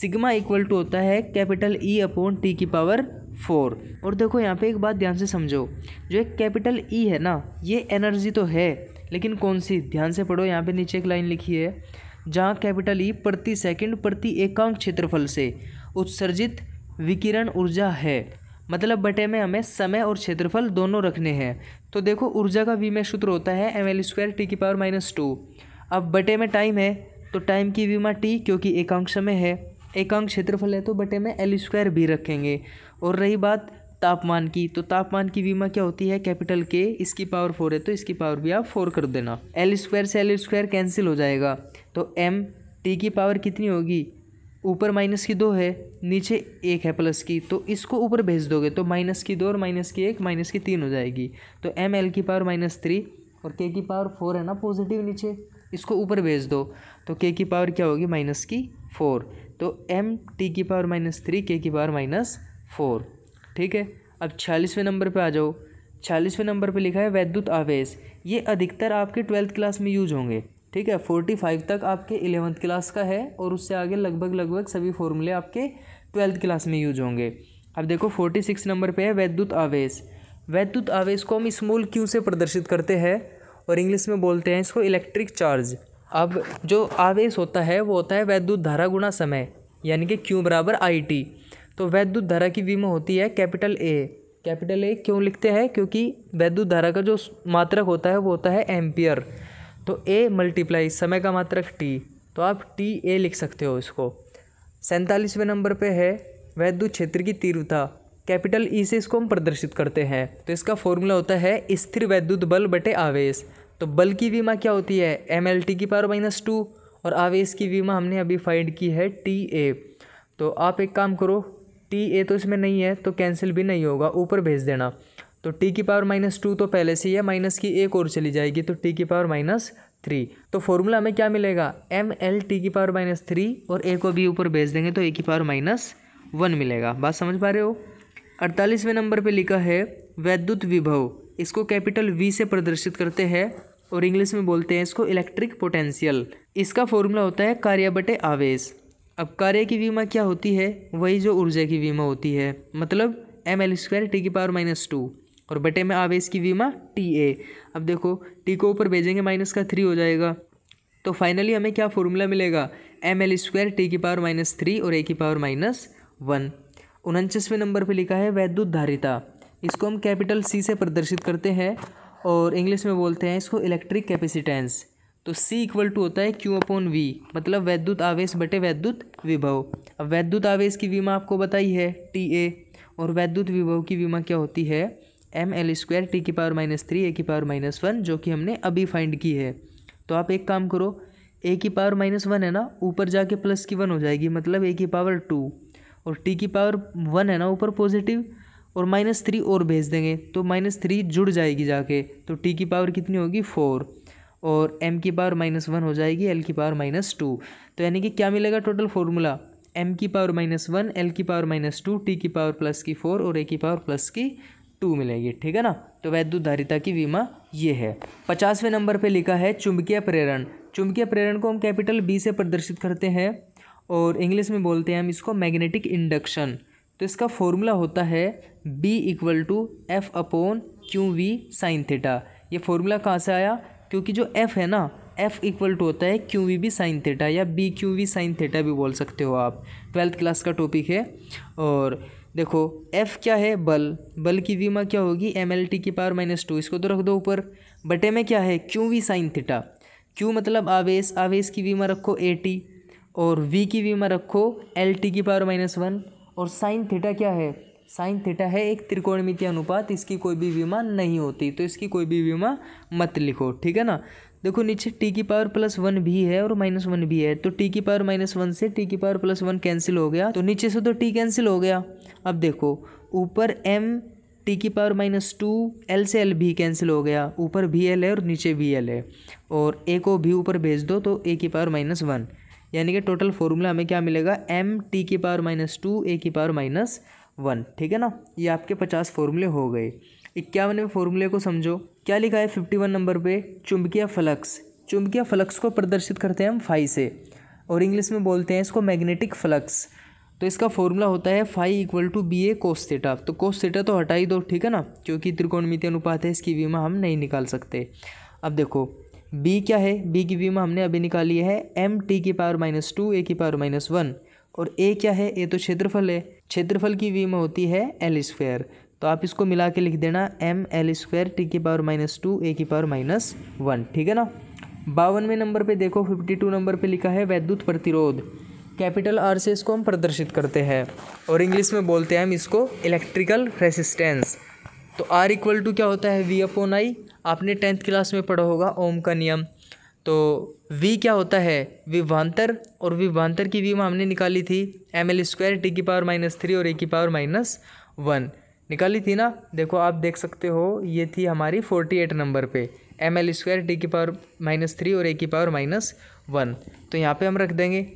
sigma equal to होता है capital E e upon T की पावर फोर और देखो यहाँ पे एक बात ध्यान से समझो जो एक कैपिटल ई e है ना ये एनर्जी तो है लेकिन कौन सी ध्यान से पढ़ो यहाँ पे नीचे एक लाइन लिखी है जहाँ कैपिटल ई e प्रति सेकंड प्रति एकांक क्षेत्रफल से उत्सर्जित विकिरण ऊर्जा है मतलब बटे में हमें समय और क्षेत्रफल दोनों रखने हैं तो देखो ऊर्जा का वी में सूत्र होता है एम एल स्क्वायर टी की पावर माइनस टू अब बटे में टाइम है तो टाइम की वीमा टी क्योंकि एकांक समय है एकांक क्षेत्रफल है तो बटे में एल स्क्वायर भी रखेंगे और रही बात तापमान की तो तापमान की बीमा क्या होती है कैपिटल के इसकी पावर फोर है तो इसकी पावर भी आप फोर कर देना एल स्क्वायर से एल स्क्वायर कैंसिल हो जाएगा तो एम टी की पावर कितनी होगी ऊपर माइनस की दो है नीचे एक है प्लस की तो इसको ऊपर भेज दोगे तो माइनस की दो और माइनस की एक माइनस की तीन हो जाएगी तो एम एल की पावर माइनस थ्री और के की पावर फोर है ना पॉजिटिव नीचे इसको ऊपर भेज दो तो के की पावर क्या होगी माइनस की फोर तो एम टी की पावर माइनस थ्री के की पावर माइनस फोर ठीक है अब छियालीसवें नंबर पे आ जाओ छियालीसवें नंबर पे लिखा है वैद्युत आवेश ये अधिकतर आपके ट्वेल्थ क्लास में यूज होंगे ठीक है फोर्टी फाइव तक आपके एलेवंथ क्लास का है और उससे आगे लगभग लगभग सभी फॉर्मूले आपके ट्वेल्थ क्लास में यूज होंगे अब देखो फोर्टी सिक्स नंबर पर है वैद्युत आवेश वैद्युत आवेश को हम स्मॉल क्यू से प्रदर्शित करते हैं और इंग्लिश में बोलते हैं इसको इलेक्ट्रिक चार्ज अब जो आवेश होता है वो होता है वैद्युत धारा गुणा समय यानी कि क्यू बराबर आई टी तो वैद्युत धारा की विमा होती है कैपिटल ए कैपिटल ए क्यों लिखते हैं क्योंकि वैद्युत धारा का जो मात्रक होता है वो होता है एम्पियर तो ए मल्टीप्लाई समय का मात्रक टी तो आप टी ए लिख सकते हो इसको सैंतालीसवें नंबर पे है वैद्युत क्षेत्र की तीव्रता कैपिटल ई e से इसको हम प्रदर्शित करते हैं तो इसका फॉर्मूला होता है स्थिर वैद्युत बल बटे आवेश तो बल की बीमा क्या होती है एम एल टी की पावर माइनस टू और आवेश की बीमा हमने अभी फाइंड की है टी ए तो आप एक काम करो टी ए तो इसमें नहीं है तो कैंसिल भी नहीं होगा ऊपर भेज देना तो टी की पावर माइनस टू तो पहले से ही है माइनस की एक और चली जाएगी तो टी की पावर माइनस थ्री तो फॉर्मूला हमें क्या मिलेगा एम एल टी की पावर माइनस थ्री और ए को भी ऊपर भेज देंगे तो ए की पावर माइनस वन मिलेगा बात समझ पा रहे हो अड़तालीसवें नंबर पे लिखा है वैद्युत विभव इसको कैपिटल वी से प्रदर्शित करते हैं और इंग्लिश में बोलते हैं इसको इलेक्ट्रिक पोटेंशियल इसका फॉर्मूला होता है कार्य बटे आवेश अब कार्य की बीमा क्या होती है वही जो ऊर्जा की बीमा होती है मतलब एम एल स्क्वायर टी की पावर माइनस टू और बटे में आवेश की बीमा टी ए अब देखो टी को ऊपर भेजेंगे माइनस का थ्री हो जाएगा तो फाइनली हमें क्या फॉर्मूला मिलेगा एम एल स्क्वायर टी की पावर माइनस थ्री और ए की पावर माइनस वन उनचासवें नंबर पे लिखा है वैद्युत धारिता इसको हम कैपिटल सी से प्रदर्शित करते हैं और इंग्लिश में बोलते हैं इसको इलेक्ट्रिक कैपेसिटेंस तो सी इक्वल टू होता है क्यू अपॉन वी मतलब वैद्युत आवेश बटे वैद्युत विभव अब वैद्युत आवेश की विमा आपको बताई है टी ए और वैद्युत विभव की विमा क्या होती है एम एल स्क्वायर टी की पावर माइनस थ्री ए की पावर माइनस वन जो कि हमने अभी फाइंड की है तो आप एक काम करो ए की पावर माइनस वन है ना ऊपर जाके प्लस की वन हो जाएगी मतलब ए की पावर टू और टी की पावर वन है ना ऊपर पॉजिटिव और माइनस थ्री और भेज देंगे तो माइनस थ्री जुड़ जाएगी जाके तो टी की पावर कितनी होगी फोर और एम की पावर माइनस वन हो जाएगी एल की पावर माइनस टू तो यानी कि क्या मिलेगा टोटल फॉर्मूला एम की पावर माइनस वन एल की पावर माइनस टू टी की पावर प्लस की फोर और ए की पावर प्लस की टू मिलेगी ठीक है ना तो वैद्युत धारिता की विमा ये है पचासवें नंबर पे लिखा है चुंबकीय प्रेरण चुंबकीय प्रेरण को हम कैपिटल बी से प्रदर्शित करते हैं और इंग्लिश में बोलते हैं हम इसको मैग्नेटिक इंडक्शन तो इसका फॉर्मूला होता है B equal to F upon Q V sine theta ये फॉर्मूला कहाँ से आया क्योंकि जो एफ़ है ना एफ़ इक्वल टू होता है Q V B sine theta या B Q V sine theta भी बोल सकते हो आप ट्वेल्थ क्लास का टॉपिक है और देखो एफ़ क्या है बल बल की वीमा क्या होगी एम एल टी की पावर माइनस टू इसको तो रख दो ऊपर बटे में क्या है Q V sine theta Q मतलब आवेश आवेश की वीमा रखो ए टी और वी की वीमा रखो एल टी की पावर माइनस वन और साइन थीटा क्या है साइन थीटा है एक त्रिकोणमिति अनुपात इसकी कोई भी विमा नहीं होती तो इसकी कोई भी विमा मत लिखो ठीक है ना देखो नीचे टी की पावर प्लस वन भी है और माइनस वन भी है तो टी की पावर माइनस वन से टी की पावर प्लस वन कैंसिल हो गया तो नीचे से तो टी कैंसिल हो गया अब देखो ऊपर एम टी की पावर माइनस टू एल से एल भी कैंसिल हो गया ऊपर भी एल है और नीचे भी एल है और ए को भी ऊपर भेज दो तो ए की पावर माइनस वन यानी कि टोटल फॉर्मूला हमें क्या मिलेगा एम टी की पावर माइनस टू ए की पावर माइनस वन ठीक है ना ये आपके पचास फॉर्मूले हो गए इक्यावनवे फॉर्मूले को समझो क्या लिखा है फिफ्टी वन नंबर पे चुंबकीय फलक्स चुंबकीय फलक्स को प्रदर्शित करते हैं हम फाई से और इंग्लिश में बोलते हैं इसको मैग्नेटिक फ्लक्स तो इसका फॉर्मूला होता है phi equal to B A cos तो कोस तो हटा ही दो ठीक है ना क्योंकि त्रिकोणमितीय अनुपात है इसकी बीमा हम नहीं निकाल सकते अब देखो बी क्या है बी की बीमा हमने अभी निकाली है एम टी की पावर माइनस टू ए की पावर माइनस वन और ए क्या है ए तो क्षेत्रफल है क्षेत्रफल की वी में होती है एल स्क्वायर तो आप इसको मिला के लिख देना एम एल स्क्वायर टी की पावर माइनस टू ए की पावर माइनस वन ठीक है ना बावनवें नंबर पे देखो फिफ्टी टू नंबर पे लिखा है वैद्युत प्रतिरोध कैपिटल आर से इसको हम प्रदर्शित करते हैं और इंग्लिश में बोलते हैं हम इसको इलेक्ट्रिकल रेसिस्टेंस तो आर इक्वल टू क्या होता है वी अपोन आई आपने टेंथ क्लास में पढ़ा होगा ओम का नियम तो वी क्या होता है विभांतर और विभांतर की वी हमने निकाली थी एम एल स्क्वायर टी की पावर माइनस थ्री और ए की पावर माइनस वन निकाली थी ना देखो आप देख सकते हो ये थी हमारी फोर्टी एट नंबर पे एम एल स्क्वायर टी की पावर माइनस थ्री और ए की पावर माइनस वन तो यहाँ पे हम रख देंगे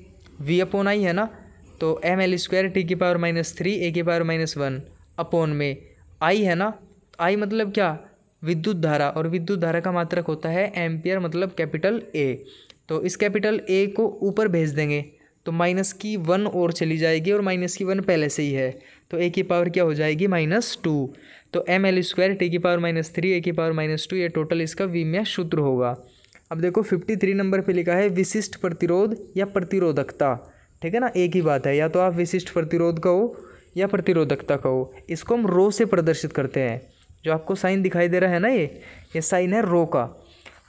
वी अपोन आई है ना तो एम एल स्क्वायर टी की पावर माइनस थ्री ए की पावर माइनस वन अपोन में आई है ना आई मतलब क्या विद्युत धारा और विद्युत धारा का मात्रक होता है एम्पियर मतलब कैपिटल ए तो इस कैपिटल ए को ऊपर भेज देंगे तो माइनस की वन और चली जाएगी और माइनस की वन पहले से ही है तो ए की पावर क्या हो जाएगी माइनस टू तो एम एल स्क्वायर टी की पावर माइनस थ्री ए की पावर माइनस टू ये टोटल इसका विम्य सूत्र होगा अब देखो फिफ्टी थ्री नंबर पे लिखा है विशिष्ट प्रतिरोध या प्रतिरोधकता ठीक है ना एक ही बात है या तो आप विशिष्ट प्रतिरोध कहो या प्रतिरोधकता कहो इसको हम रो से प्रदर्शित करते हैं जो आपको साइन दिखाई दे रहा है ना ये ये साइन है रो का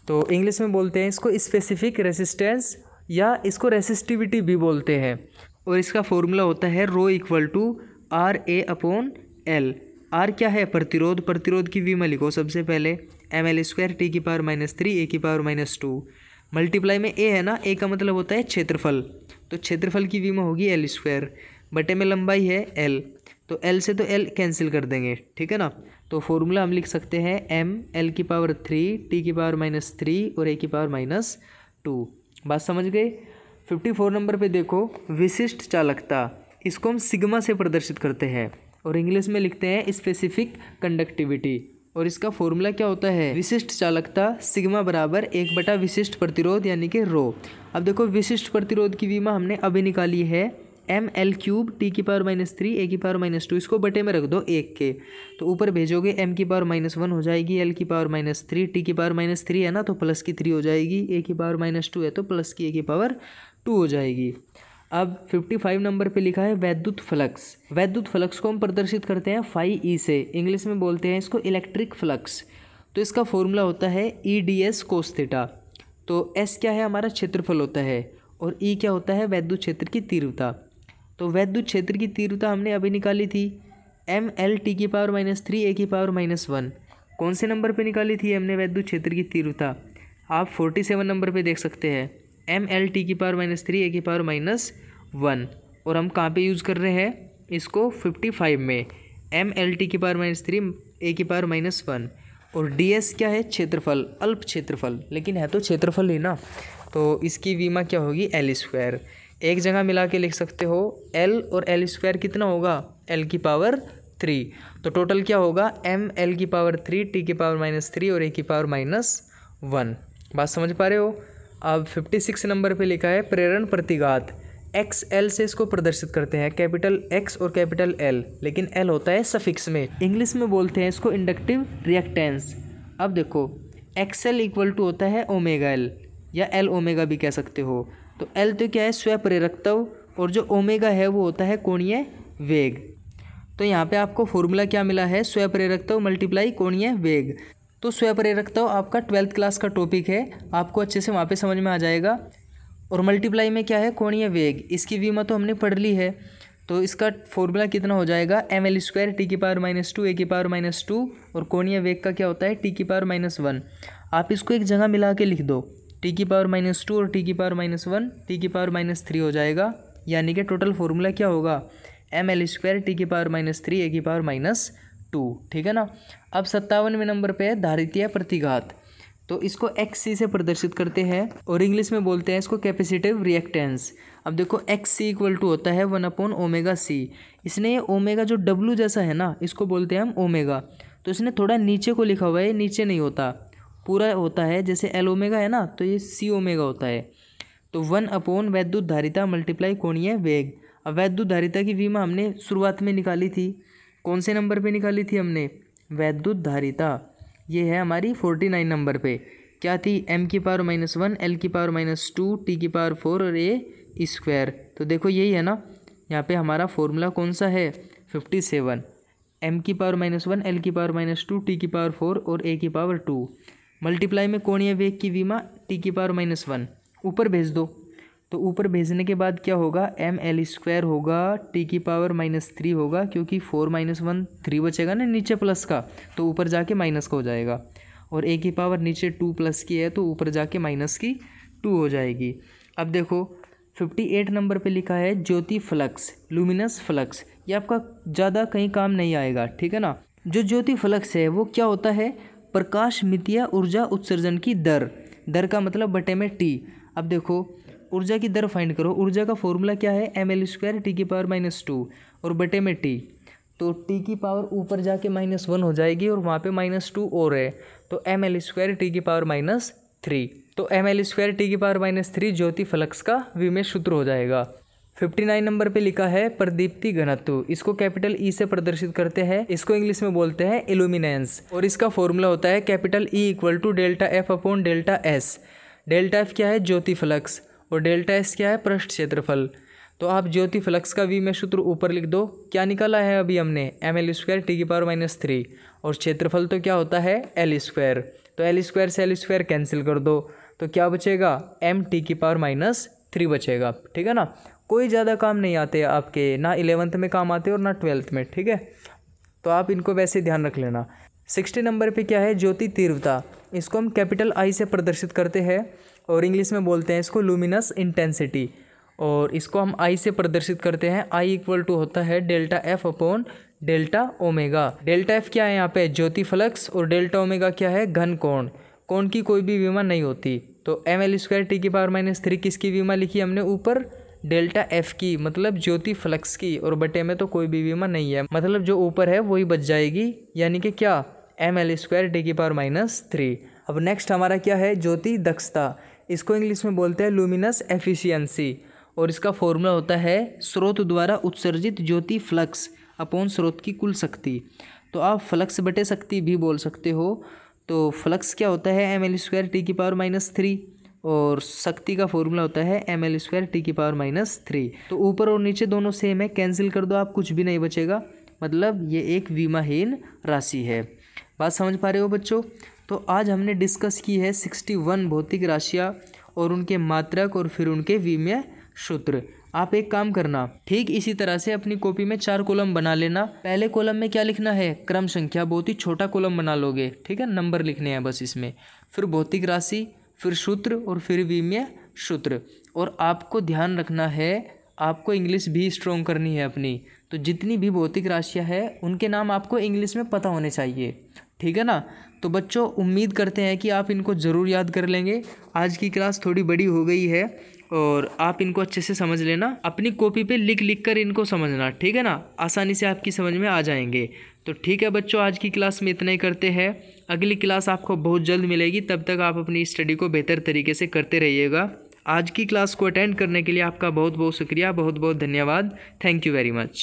तो इंग्लिश में बोलते हैं इसको स्पेसिफिक रेसिस्टेंस या इसको रेसिस्टिविटी भी बोलते हैं और इसका फॉर्मूला होता है rho equal to R A upon L R क्या है प्रतिरोध प्रतिरोध की वी लिखो सबसे पहले एम एल स्क्वायर टी की पावर माइनस थ्री ए की पावर माइनस टू मल्टीप्लाई में ए है ना ए का मतलब होता है क्षेत्रफल तो क्षेत्रफल की वीमा होगी एल स्क्वायर बटे में लंबाई है एल तो एल से तो एल कैंसिल कर देंगे ठीक है ना तो फॉर्मूला हम लिख सकते हैं एम एल की पावर थ्री टी की पावर माइनस थ्री और ए की पावर माइनस टू बात समझ गए फिफ्टी फोर नंबर पे देखो विशिष्ट चालकता इसको हम सिग्मा से प्रदर्शित करते हैं और इंग्लिश में लिखते हैं स्पेसिफिक कंडक्टिविटी और इसका फॉर्मूला क्या होता है विशिष्ट चालकता सिग्मा बराबर एक बटा विशिष्ट प्रतिरोध यानी कि रो अब देखो विशिष्ट प्रतिरोध की वीमा हमने अभी निकाली है एम एल क्यूब टी की पावर माइनस थ्री ए की पावर माइनस टू इसको बटे में रख दो एक के तो ऊपर भेजोगे एम की पावर माइनस वन हो जाएगी एल की पावर माइनस थ्री टी की पावर माइनस थ्री है ना तो प्लस की थ्री हो जाएगी ए की पावर माइनस टू है तो प्लस की ए की पावर टू हो जाएगी अब फिफ्टी फाइव नंबर पे लिखा है वैद्युत फ्लक्स वैद्युत फ्लक्स को हम प्रदर्शित करते हैं फाइव ई से इंग्लिश में बोलते हैं इसको इलेक्ट्रिक फ्लक्स तो इसका फॉर्मूला होता है ई डी एस कोस्तेटा तो एस क्या है हमारा क्षेत्रफल होता है और ई e क्या होता है वैद्युत क्षेत्र की तीव्रता तो वैद्युत क्षेत्र की तीव्रता हमने अभी निकाली थी एम एल टी की पावर माइनस थ्री ए की पावर माइनस वन कौन से नंबर पे निकाली थी हमने वैद्युत क्षेत्र की तीव्रता आप फोर्टी सेवन नंबर पे देख सकते हैं एम एल टी की पावर माइनस थ्री ए की पावर माइनस वन और हम कहाँ पे यूज़ कर रहे हैं इसको फिफ्टी फाइव में एम एल टी की पावर माइनस थ्री ए की पावर माइनस वन और डी एस क्या है क्षेत्रफल अल्प क्षेत्रफल लेकिन है तो क्षेत्रफल ही ना तो इसकी वीमा क्या होगी एल स्क्वायर एक जगह मिला के लिख सकते हो एल और एल स्क्वायर कितना होगा एल की पावर थ्री तो टोटल क्या होगा एम एल की पावर थ्री टी की पावर माइनस थ्री और ए की पावर माइनस वन बात समझ पा रहे हो अब फिफ्टी सिक्स नंबर पे लिखा है प्रेरण प्रतिघात एक्स एल से इसको प्रदर्शित करते हैं कैपिटल एक्स और कैपिटल एल लेकिन एल होता है सफिक्स में इंग्लिश में बोलते हैं इसको इंडक्टिव रिएक्टेंस अब देखो एक्स एल इक्वल टू होता है ओमेगा एल या एल ओमेगा भी कह सकते हो तो एल तो क्या है स्वप्रेरकत्व और जो ओमेगा है वो होता है कोणीय वेग तो यहाँ पे आपको फॉर्मूला क्या मिला है स्वप्रेरकत्व मल्टीप्लाई कोणीय वेग तो स्वप्रेरकत्व आपका ट्वेल्थ क्लास का टॉपिक है आपको अच्छे से वहाँ पर समझ में आ जाएगा और मल्टीप्लाई में क्या है कोणीय वेग इसकी वीमा तो हमने पढ़ ली है तो इसका फॉर्मूला कितना हो जाएगा एम एल स्क्वायर टी की पावर माइनस टू ए की पावर माइनस टू और कोणीय वेग का क्या होता है टी की पावर माइनस वन आप इसको एक जगह मिला के लिख दो टी की पावर माइनस टू और टी की पावर माइनस वन टी की पावर माइनस थ्री हो जाएगा यानी कि टोटल फॉर्मूला क्या होगा एम एल स्क्वायर टी की पावर माइनस थ्री ए की पावर माइनस टू ठीक है ना अब सत्तावनवें नंबर पे है धारितीय प्रतिघात तो इसको एक्स सी से प्रदर्शित करते हैं और इंग्लिश में बोलते हैं इसको कैपेसिटिव रिएक्टेंस अब देखो एक्स सी इक्वल टू होता है वन अपॉन ओमेगा सी इसने ये ओमेगा जो डब्लू जैसा है ना इसको बोलते हैं हम ओमेगा तो इसने थोड़ा नीचे को लिखा हुआ है नीचे नहीं होता पूरा होता है जैसे एल ओमेगा है ना तो ये सी ओमेगा होता है तो वन अपोन वैद्युत धारिता मल्टीप्लाई कोणीय वेग अब वैद्युत धारिता की वीमा हमने शुरुआत में निकाली थी कौन से नंबर पे निकाली थी हमने वैद्युत धारिता ये है हमारी फोर्टी नाइन नंबर पे क्या थी एम की पावर माइनस वन एल की पावर माइनस टू टी की पावर फोर और ए स्क्वायर तो देखो यही है ना यहाँ पे हमारा फॉर्मूला कौन सा है फिफ्टी सेवन एम की पावर माइनस वन एल की पावर माइनस टू टी की पावर फोर और ए की पावर टू मल्टीप्लाई में कोणीय वेग की विमा टी की पावर माइनस वन ऊपर भेज दो तो ऊपर भेजने के बाद क्या होगा एम एल स्क्वायर होगा टी की पावर माइनस थ्री होगा क्योंकि फोर माइनस वन थ्री बचेगा ना नीचे प्लस का तो ऊपर जाके माइनस का हो जाएगा और ए की पावर नीचे टू प्लस की है तो ऊपर जाके माइनस की टू हो जाएगी अब देखो फिफ्टी एट नंबर पे लिखा है ज्योति फ्लक्स लुमिनस फ्लक्स ये आपका ज़्यादा कहीं काम नहीं आएगा ठीक है ना जो ज्योति फ्लक्स है वो क्या होता है प्रकाश मितिया ऊर्जा उत्सर्जन की दर दर का मतलब बटे में टी अब देखो ऊर्जा की दर फाइंड करो ऊर्जा का फॉर्मूला क्या है एम एल स्क्वायर टी की पावर माइनस टू और बटे में टी तो टी की पावर ऊपर जाके माइनस वन हो जाएगी और वहाँ पे माइनस टू और है तो एम एल स्क्वायर टी की पावर माइनस थ्री तो एम एल स्क्वायर टी की पावर माइनस थ्री ज्योति फ्लक्स का विमेश सूत्र हो जाएगा फिफ्टी नाइन नंबर पे लिखा है प्रदीप्ति घनत्व इसको कैपिटल ई e से प्रदर्शित करते हैं इसको इंग्लिश में बोलते हैं इल्यूमिनेंस और इसका फॉर्मूला होता है capital E e equal to delta F upon delta S delta F क्या है ज्योति फ्लक्स और डेल्टा एस क्या है पृष्ठ क्षेत्रफल तो आप ज्योति फ्लक्स का वी में सूत्र ऊपर लिख दो क्या निकाला है अभी हमने एम एल स्क्वायर टी की पावर माइनस थ्री और क्षेत्रफल तो क्या होता है एल स्क्वायर तो एल स्क्वायर से एल स्क्वायर कैंसिल कर दो तो क्या बचेगा एम टी की पावर माइनस थ्री बचेगा ठीक है ना कोई ज़्यादा काम नहीं आते आपके ना इलेवंथ में काम आते और ना ट्वेल्थ में ठीक है तो आप इनको वैसे ध्यान रख लेना सिक्सटी नंबर पे क्या है ज्योति तीव्रता इसको हम कैपिटल आई से प्रदर्शित करते हैं और इंग्लिश में बोलते हैं इसको लुमिनस इंटेंसिटी और इसको हम आई से प्रदर्शित करते हैं आई इक्वल टू होता है delta F upon delta omega delta F क्या है यहाँ पे ज्योति फ्लक्स और डेल्टा ओमेगा क्या है घन कोण कोण की कोई भी बीमा नहीं होती तो एम एल स्क्वायर टी की पावर माइनस थ्री किसकी बीमा लिखी हमने ऊपर डेल्टा एफ की मतलब ज्योति फ्लक्स की और बटे में तो कोई भी बीमा नहीं है मतलब जो ऊपर है वही बच जाएगी यानी कि क्या एम एल स्क्वायर डी की पावर माइनस थ्री अब नेक्स्ट हमारा क्या है ज्योति दक्षता इसको इंग्लिश में बोलते हैं लुमिनस एफिशियंसी और इसका फॉर्मूला होता है स्रोत द्वारा उत्सर्जित ज्योति फ्लक्स अपॉन स्रोत की कुल शक्ति तो आप फ्लक्स बटे शक्ति भी बोल सकते हो तो फ्लक्स क्या होता है एम एल स्क्वायर टी की पावर माइनस थ्री और शक्ति का फॉर्मूला होता है एम एल स्क्वायर टी की पावर माइनस थ्री तो ऊपर और नीचे दोनों सेम है कैंसिल कर दो आप कुछ भी नहीं बचेगा मतलब ये एक विमाहीन राशि है बात समझ पा रहे हो बच्चों तो आज हमने डिस्कस की है सिक्सटी वन भौतिक राशियाँ और उनके मात्रक और फिर उनके विमय सूत्र आप एक काम करना ठीक इसी तरह से अपनी कॉपी में चार कॉलम बना लेना पहले कॉलम में क्या लिखना है क्रम संख्या बहुत ही छोटा कॉलम बना लोगे ठीक है नंबर लिखने हैं बस इसमें फिर भौतिक राशि फिर सूत्र और फिर विम्य सूत्र और आपको ध्यान रखना है आपको इंग्लिश भी स्ट्रॉन्ग करनी है अपनी तो जितनी भी भौतिक राशियाँ हैं उनके नाम आपको इंग्लिश में पता होने चाहिए ठीक है ना तो बच्चों उम्मीद करते हैं कि आप इनको ज़रूर याद कर लेंगे आज की क्लास थोड़ी बड़ी हो गई है और आप इनको अच्छे से समझ लेना अपनी कॉपी पे लिख लिख कर इनको समझना ठीक है ना आसानी से आपकी समझ में आ जाएंगे तो ठीक है बच्चों आज की क्लास में इतना ही करते हैं अगली क्लास आपको बहुत जल्द मिलेगी तब तक आप अपनी स्टडी को बेहतर तरीके से करते रहिएगा आज की क्लास को अटेंड करने के लिए आपका बहुत बहुत शुक्रिया बहुत बहुत धन्यवाद थैंक यू वेरी मच